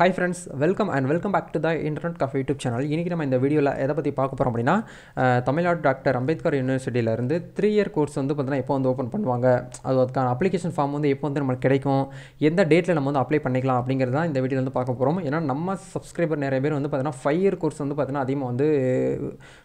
hi friends welcome and welcome back to the internet coffee YouTube channel இன்றைக்கி நம்ம இந்த வீடியோவில் எதை பற்றி பார்க்க போகிறோம் அப்படின்னா தமிழ்நாடு டாக்டர் அம்பேத்கர் யூனிவர்சிட்டியிலேருந்து த்ரீ இயர் கோர்ஸ் வந்து பார்த்தீங்கன்னா எப்போ வந்து ஓப்பன் பண்ணுவாங்க அது அதுக்கான அப்ளிகேஷன் ஃபார்ம் வந்து எப்போ வந்து நம்மளுக்கு கிடைக்கும் எந்த டேட்டில் நம்ம வந்து அப்ளை பண்ணிக்கலாம் அப்படிங்கிறது தான் இந்த வீடியோ வந்து பார்க்க போகிறோம் ஏன்னா நம்ம சப்ஸ்கிரைபர் நிறைய பேர் வந்து பார்த்தீங்கன்னா ஃபைவ் இயர் கோர்ஸ் வந்து பார்த்தீங்கன்னா அதிகமாக வந்து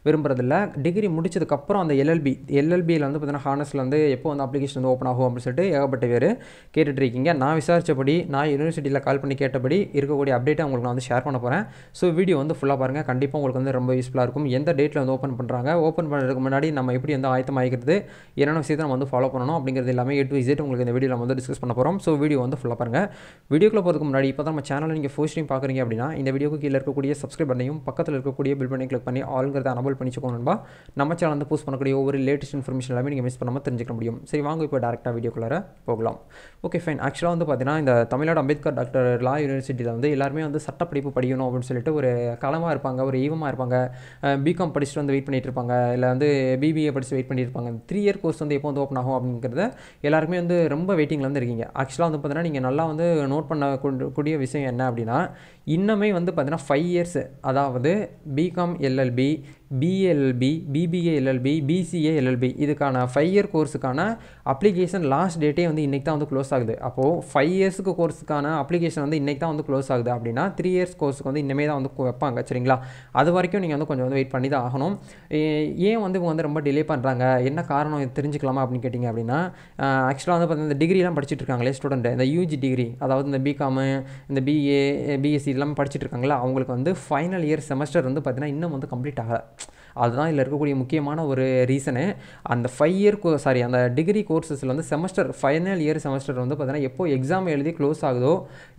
விரும்புறதில்ல டிகிரி முடிச்சதுக்கப்புறம் அந்த எல்எல்பி எல்எல்பியில் வந்து பார்த்தீங்கன்னா ஹானஸில் வந்து எப்போ வந்து அப்ளிகேஷன் வந்து ஓப்பன் ஆகும் அப்படின்னு சொல்லிட்டு ஏகப்பட்ட பேர் கேட்டுட்ருக்கீங்க நான் விசாரித்தபடி நான் யூனிவர்சிட்டியில் கால் பண்ணி கேட்டபடி இருக்கக்கூடிய இருக்கக்கூடிய அப்டேட்டை உங்களுக்கு நான் வந்து ஷேர் பண்ண போகிறேன் ஸோ வீடியோ வந்து ஃபுல்லாக பாருங்கள் கண்டிப்பாக உங்களுக்கு வந்து ரொம்ப யூஸ்ஃபுல்லாக இருக்கும் எந்த டேட்டில் வந்து ஓப்பன் பண்ணுறாங்க ஓப்பன் பண்ணுறதுக்கு முன்னாடி நம்ம எப்படி வந்து ஆயத்தம் ஆகிக்கிறது என்னென்ன விஷயத்தை நம்ம வந்து ஃபாலோ பண்ணணும் அப்படிங்கிறது எல்லாமே எட்டு விசிட் உங்களுக்கு இந்த வீடியோ நம்ம வந்து டிஸ்கஸ் பண்ண போகிறோம் ஸோ வீடியோ வந்து ஃபுல்லாக பாருங்கள் வீடியோக்குள்ளே போகிறதுக்கு முன்னாடி இப்போ தான் நம்ம சேனலில் நீங்கள் ஃபர்ஸ்ட் டைம் பார்க்குறீங்க அப்படின்னா இந்த வீடியோக்கு கீழே இருக்கக்கூடிய சப்ஸ்கிரைப் பண்ணையும் பக்கத்தில் இருக்கக்கூடிய பில் பண்ணி கிளிக் பண்ணி ஆளுங்கிறத அனபல் பண்ணிச்சுக்கோங்கன்பா நம்ம சேனல் வந்து போஸ்ட் பண்ணக்கூடிய ஒவ்வொரு லேட்டஸ்ட் இன்ஃபர்மேஷன் எல்லாமே நீங்கள் மிஸ் பண்ணாமல் தெரிஞ்சுக்க முடியும் சரி வாங்க இப்போ டேரெக்டாக வீடியோக்குள்ளே போகலாம் ஓகே ஃபைன் ஆக்சுவலாக வந்து பார்த்தீங்கன்னா இந்த தமிழ்நாடு அம்பேத்கர் டாக்டர் லா யூனிவர்சிட்டியில் வந்து வந்து எல்லாருமே வந்து சட்டப்படிப்பு படிக்கணும் அப்படின்னு சொல்லிட்டு ஒரு களமாக இருப்பாங்க ஒரு ஈவமாக இருப்பாங்க பிகாம் படிச்சுட்டு வந்து வெயிட் பண்ணிட்டு இருப்பாங்க இல்லை வந்து பிபிஏ படிச்சு வெயிட் பண்ணியிருப்பாங்க த்ரீ இயர் கோர்ஸ் வந்து எப்போ வந்து ஓப்பன் ஆகும் அப்படிங்கிறத எல்லாருமே வந்து ரொம்ப வெயிட்டிங்கில் வந்து இருக்கீங்க ஆக்சுவலாக வந்து பார்த்தீங்கன்னா நீங்கள் நல்லா வந்து நோட் பண்ண கூடிய விஷயம் என்ன அப்படின்னா இன்னமே வந்து பார்த்தீங்கன்னா ஃபைவ் இயர்ஸ் அதாவது BCom LLB BLLB BBA LLB BCA LLB இதுக்கான ஃபைவ் இயர் கோர்ஸுக்கான அப்ளிகேஷன் லாஸ்ட் டேட்டே வந்து இன்றைக்கி தான் வந்து க்ளோஸ் ஆகுது அப்போது ஃபைவ் இயர்ஸுக்கு கோர்ஸுக்கான அப்ளிகேஷன் வந்து இன்றைக்கி தான் வந்து க்ளோஸ் ஆகுது அப்படின்னா த்ரீ இயர்ஸ் கோர்ஸுக்கு வந்து இனிமேல் தான் வந்து வைப்பாங்க சரிங்களா அது வரைக்கும் நீங்கள் வந்து கொஞ்சம் வந்து வெயிட் பண்ணி தான் ஆகணும் ஏன் வந்து இவங்க வந்து ரொம்ப டிலே பண்ணுறாங்க என்ன காரணம் தெரிஞ்சுக்கலாமா அப்படின்னு கேட்டிங்க அப்படின்னா ஆக்சுவலாக வந்து பார்த்தீங்கன்னா இந்த டிகிரிலாம் படிச்சுட்டு இருக்காங்களே ஸ்டூடெண்ட் இந்த யூஜி டிகிரி அதாவது இந்த பிகாமு இந்த பிஏ பிஎஸ்சி இதெல்லாம் படிச்சுட்டு இருக்காங்களா அவங்களுக்கு வந்து ஃபைனல் இயர் செமஸ்டர் வந்து பார்த்திங்கன்னா இன்னும் வந்து கம்ப்ளீட் ஆகலை அதுதான் இதில் இருக்கக்கூடிய முக்கியமான ஒரு ரீசனு அந்த ஃபைவ் இயர் கோ சாரி அந்த டிகிரி கோர்சஸில் வந்து செமஸ்டர் ஃபைனல் இயர் செமஸ்டர் வந்து பார்த்தீங்கன்னா எப்போ எக்ஸாம் எழுதி க்ளோஸ் ஆகுதோ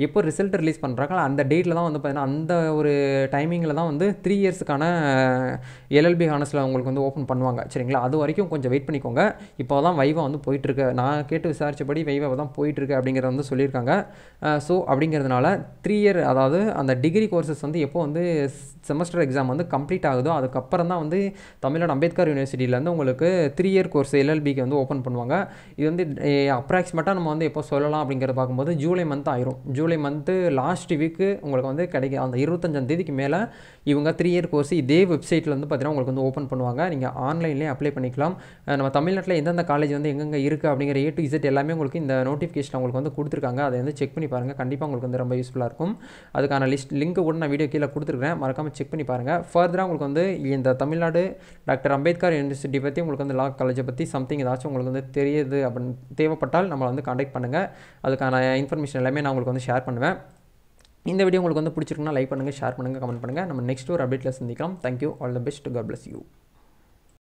எப்போ ரிசல்ட் ரிலீஸ் பண்ணுறாங்களோ அந்த டேட்டில் தான் வந்து பார்த்தீங்கன்னா அந்த ஒரு டைமிங்கில் தான் வந்து த்ரீ இயர்ஸுக்கான எல்எல்பி ஹானஸில் அவங்களுக்கு வந்து ஓப்பன் பண்ணுவாங்க சரிங்களா அது வரைக்கும் கொஞ்சம் வெயிட் பண்ணிக்கோங்க இப்போ தான் வைவா வந்து போயிட்டுருக்கு நான் கேட்டு விசாரித்தபடி வைவா தான் போயிட்டுருக்கு அப்படிங்கிறத வந்து சொல்லியிருக்காங்க ஸோ அப்படிங்கிறதுனால த்ரீ இயர் அதாவது அந்த டிகிரி கோர்சஸ் வந்து எப்போ வந்து செமஸ்டர் எக்ஸாம் வந்து கம்ப்ளீட் ஆகுதோ அதுக்கப்புறம் அப்புறம் தான் வந்து தமிழ்நாடு அம்பேத்கர் யூனிவர்சிட்டியிலேருந்து உங்களுக்கு த்ரீ இயர் கோர்ஸ் எல்எல்பிக்கு வந்து ஓப்பன் பண்ணுவாங்க இது வந்து அப்ராக்சிமேட்டாக நம்ம வந்து எப்போ சொல்லலாம் அப்படிங்கிறத பார்க்கும்போது ஜூலை மந்த் ஆயிரும் ஜூலை மந்த்து லாஸ்ட் வீக்கு உங்களுக்கு வந்து கிடைக்கும் அந்த இருபத்தஞ்சாம் தேதிக்கு மேலே இவங்க த்ரீ இயர் கோர்ஸ் இதே வெப்சைட்டில் வந்து பார்த்தீங்கன்னா உங்களுக்கு வந்து ஓப்பன் பண்ணுவாங்க நீங்கள் ஆன்லைன்லேயே அப்ளை பண்ணிக்கலாம் நம்ம தமிழ்நாட்டில் எந்தெந்த காலேஜ் வந்து எங்கெங்கே இருக்குது அப்படிங்கிற ஏ டு இசட் எல்லாமே உங்களுக்கு இந்த நோட்டிஃபிகேஷன் உங்களுக்கு வந்து கொடுத்துருக்காங்க அதை வந்து செக் பண்ணி பாருங்கள் கண்டிப்பாக உங்களுக்கு வந்து ரொம்ப யூஸ்ஃபுல்லாக இருக்கும் அதுக்கான லிஸ்ட் லிங்க் கூட நான் வீடியோ கீழே கொடுத்துருக்கேன் மறக்காமல் செக் பண்ணி பாருங்கள் ஃபர்தராக உங்களுக்கு வந்து இந்த தமிழ்நாடு டாக்டர் அம்பேத்கர் யூனிவர்சிட்டி பற்றி உங்களுக்கு வந்து லா காலேஜை பற்றி சம்திங் ஏதாச்சும் உங்களுக்கு வந்து தெரியுது அப்படின்னு தேவைப்பட்டால் நம்மளை வந்து காண்டாக்ட் பண்ணுங்கள் அதுக்கான இன்ஃபர்மேஷன் எல்லாமே நான் உங்களுக்கு வந்து ஷேர் பண்ணுவேன் இந்த வீடியோ உங்களுக்கு வந்து பிடிச்சிருக்குன்னா லைக் பண்ணுங்கள் ஷேர் பண்ணுங்கள் கமெண்ட் பண்ணுங்கள் நம்ம நெக்ஸ்ட் ஒரு அப்டேட்டில் சந்திக்கலாம் thank you all the best god bless you